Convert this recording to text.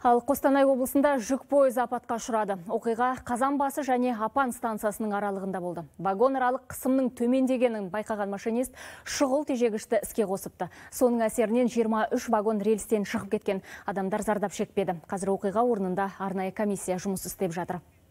Ал Қостанай облысында жүк пойыз апатқа ұшырады. Оқиға басы және Апан станциясының аралығында болды. Вагон аралық қысымның төмендегенін байқаған машинист шұғыл тежегішті іске қосыпты. Соның әсерінен 23 вагон рельстен шығып кеткен адамдар зардап шекпеді. Қазір оқиға орнында арнайы комиссия жұмыс істеп жатыр.